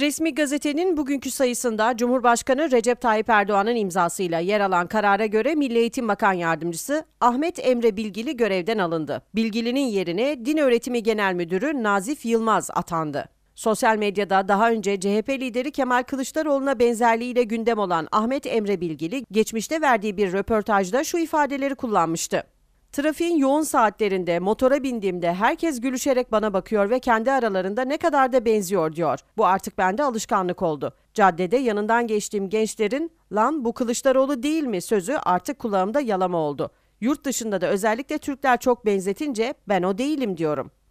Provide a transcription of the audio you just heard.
Resmi gazetenin bugünkü sayısında Cumhurbaşkanı Recep Tayyip Erdoğan'ın imzasıyla yer alan karara göre Milli Eğitim Bakan Yardımcısı Ahmet Emre Bilgili görevden alındı. Bilgili'nin yerine Din Öğretimi Genel Müdürü Nazif Yılmaz atandı. Sosyal medyada daha önce CHP lideri Kemal Kılıçdaroğlu'na benzerliğiyle gündem olan Ahmet Emre Bilgili geçmişte verdiği bir röportajda şu ifadeleri kullanmıştı. Trafiğin yoğun saatlerinde motora bindiğimde herkes gülüşerek bana bakıyor ve kendi aralarında ne kadar da benziyor diyor. Bu artık bende alışkanlık oldu. Caddede yanından geçtiğim gençlerin lan bu Kılıçdaroğlu değil mi sözü artık kulağımda yalama oldu. Yurt dışında da özellikle Türkler çok benzetince ben o değilim diyorum.